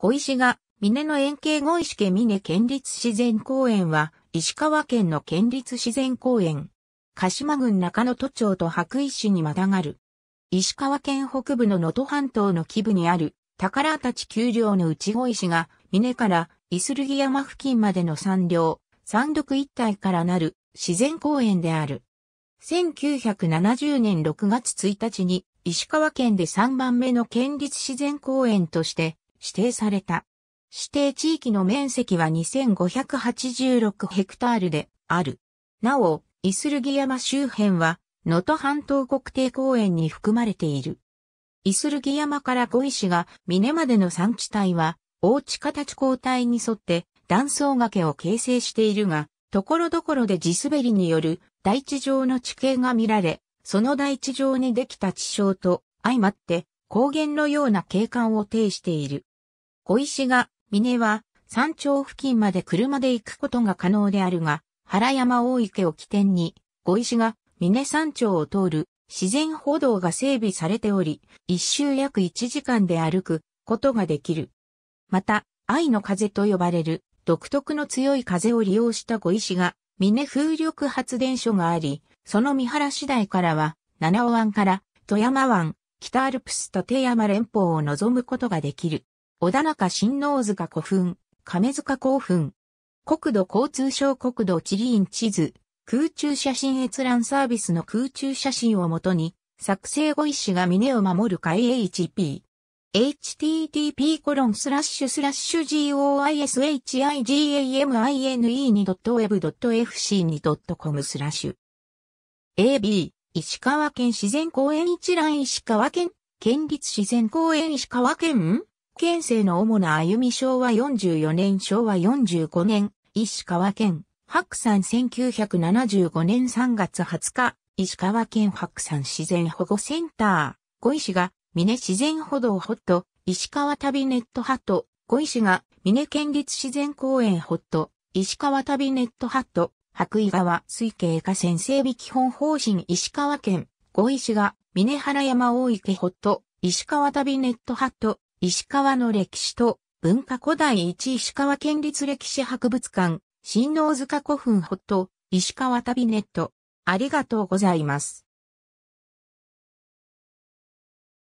小石が、峰の円形小石家峰県立自然公園は、石川県の県立自然公園。鹿島郡中野都町と白石にまたがる。石川県北部の能登半島の基部にある、宝たち丘陵の内小石が、峰から、スルギ山付近までの山稜、山麓一帯からなる、自然公園である。1970年6月1日に、石川県で3番目の県立自然公園として、指定された。指定地域の面積は2586ヘクタールである。なお、イスルギ山周辺は、能登半島国定公園に含まれている。イスルギ山から小石が峰までの山地帯は、大地形交代に沿って断層崖を形成しているが、ところどころで地滑りによる大地上の地形が見られ、その大地上にできた地層と相まって高原のような景観を呈している。小石が、峰は、山頂付近まで車で行くことが可能であるが、原山大池を起点に、小石が、峰山頂を通る自然歩道が整備されており、一周約1時間で歩くことができる。また、愛の風と呼ばれる独特の強い風を利用した小石が、峰風力発電所があり、その三原次第からは、七尾湾から富山湾、北アルプス立山連峰を望むことができる。小田中新能塚古墳、亀塚古墳。国土交通省国土地理院地図、空中写真閲覧サービスの空中写真をもとに、作成後一種が峰を守る会 HP。http コロンスラッシュスラッシュ goishigamine.web.fc2.com スラッシュ ab 石川県自然公園一覧石川県、県立自然公園石川県県政の主な歩み昭和44年昭和45年、石川県、白山1975年3月20日、石川県白山自然保護センター、小石が、峰自然歩道ホット、石川旅ネットハット、小石が、峰県立自然公園ホット、石川旅ネットハット、白井川水系河川整備基本方針石川県、五石が、峰原山大池ホット、石川旅ネットハット、石川の歴史と文化古代一石川県立歴史博物館、新能塚古墳ホット、石川旅ネット。ありがとうございます。